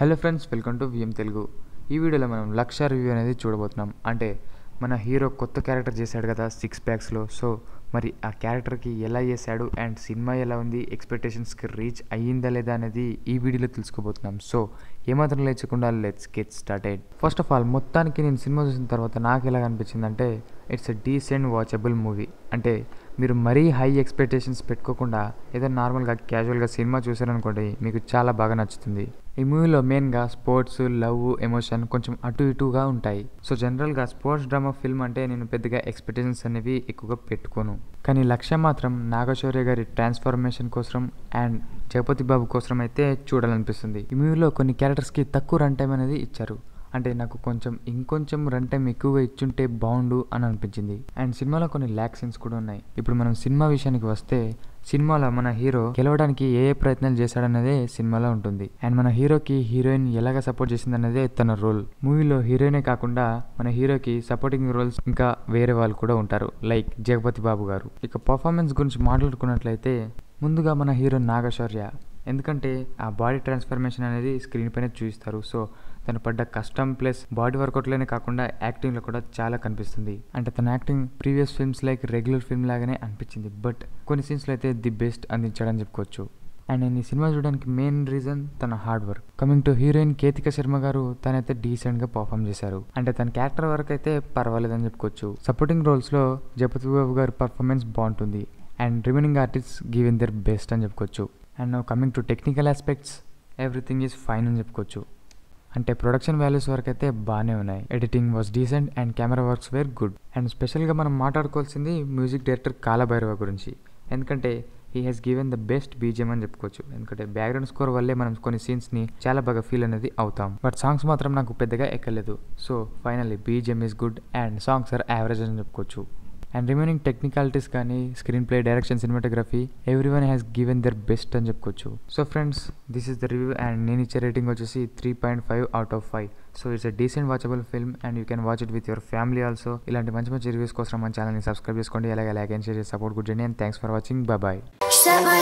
hello friends welcome to VM Telugu ఈ వీడియోలో మనం లక్ష రివ్యూ అనేది చూడబోతున్నాం అంటే మన హీరో కొత్త క్యారెక్టర్ చేశాడు కదా సిక్స్ ప్యాక్స్లో సో మరి ఆ క్యారెక్టర్కి ఎలా చేశాడు అండ్ సినిమా ఎలా ఉంది ఎక్స్పెక్టేషన్స్కి రీచ్ అయ్యిందా లేదా అనేది ఈ వీడియోలో తెలుసుకోబోతున్నాం సో ఏమాత్రం లేచకుండా let's get started first of all మొత్తానికి నేను సినిమా చూసిన తర్వాత నాకు ఎలా అనిపించిందంటే it's a decent watchable movie అంటే మీరు మరీ హై ఎక్స్పెక్టేషన్స్ పెట్టుకోకుండా ఏదో నార్మల్గా క్యాజువల్గా సినిమా చూసారనుకోండి మీకు చాలా బాగా నచ్చుతుంది ఈ మూవీలో మెయిన్గా స్పోర్ట్స్ లవ్ ఎమోషన్ కొంచెం అటు ఇటుగా ఉంటాయి సో జనరల్గా స్పోర్ట్స్ డ్రామా ఫిల్మ్ అంటే నేను పెద్దగా ఎక్స్పెక్టేషన్స్ అనేవి ఎక్కువగా పెట్టుకోను కానీ లక్ష్యం మాత్రం నాగశౌర్య గారి ట్రాన్స్ఫర్మేషన్ కోసం అండ్ జగపతి బాబు కోసం అయితే చూడాలనిపిస్తుంది ఈ మూవీలో కొన్ని క్యారెక్టర్స్కి తక్కువ రన్ టైం అనేది ఇచ్చారు అంటే నాకు కొంచెం ఇంకొంచెం రన్ టైం ఎక్కువగా ఇచ్చుంటే బాగుండు అని అనిపించింది అండ్ సినిమాలో కొన్ని ల్యాక్ సీన్స్ కూడా ఉన్నాయి ఇప్పుడు మనం సినిమా విషయానికి వస్తే సినిమాలో మన హీరో గెలవడానికి ఏ ఏ ప్రయత్నాలు చేశాడన్నదే సినిమాలో ఉంటుంది అండ్ మన హీరోకి హీరోయిన్ ఎలాగ సపోర్ట్ చేసింది చేసిందన్నదే తన రోల్ మూవీలో హీరోయినే కాకుండా మన హీరోకి సపోర్టింగ్ రోల్స్ ఇంకా వేరే వాళ్ళు కూడా ఉంటారు లైక్ జగపతి బాబు గారు ఇక పర్ఫార్మెన్స్ గురించి మాట్లాడుకున్నట్లయితే ముందుగా మన హీరో నాగశౌర్య ఎందుకంటే ఆ బాడీ ట్రాన్స్ఫర్మేషన్ అనేది స్క్రీన్ పైన చూపిస్తారు సో తను పడ్డ కష్టం ప్లస్ బాడీ వర్కౌట్లోనే కాకుండా యాక్టింగ్లో కూడా చాలా కనిపిస్తుంది అంటే తన acting previous films like regular film లాగానే అనిపించింది బట్ కొన్ని సీన్స్లో అయితే ది బెస్ట్ అందించాడని చెప్పుకోవచ్చు అండ్ నేను ఈ సినిమా చూడడానికి మెయిన్ రీజన్ తన hard work coming to heroine Ketika Sharma గారు తనైతే డీసెంట్గా పర్ఫామ్ చేశారు అంటే తన క్యారెక్టర్ వర్క్ అయితే పర్వాలేదని చెప్పుకోవచ్చు సపోర్టింగ్ రోల్స్లో జపతి బాబు గారి పర్ఫార్మెన్స్ బాగుంటుంది and remaining artist give in their best అని చెప్పుకోవచ్చు and now coming to technical aspects everything is fine అని చెప్పుకోవచ్చు అంటే ప్రొడక్షన్ వాల్యూస్ వరకు అయితే బాగానే ఉన్నాయి editing was decent and camera works were good and స్పెషల్గా మనం మాట్లాడుకోవాల్సింది మ్యూజిక్ డైరెక్టర్ కాలభైరవ గురించి ఎందుకంటే he has given the best BGM అని చెప్పుకోవచ్చు ఎందుకంటే బ్యాక్గ్రౌండ్ స్కోర్ వల్లే మనం కొన్ని సీన్స్ని చాలా బాగా ఫీల్ అనేది అవుతాం బట్ సాంగ్స్ మాత్రం నాకు పెద్దగా ఎక్కలేదు so finally BGM is good and songs are average అని చెప్పుకోవచ్చు అండ్ రిమైనింగ్ టెక్నికాలిటీస్ కానీ screenplay direction cinematography every one has given their best అని చెప్పుకోవచ్చు so friends this is the review and నేను ఇచ్చే రేటింగ్ వచ్చేసి three point five out of five so it's a decent watchable film and you can watch it with your family also ఇలాంటి మంచి మంచి reviews కోసం మన ఛానల్ని సబ్స్క్రైబ్ చేసుకోండి అలాగే లైక్ అండ్ షేర్ చేసి సపోర్ట్ గుడ్ చేయండి and thanks for watching bye bye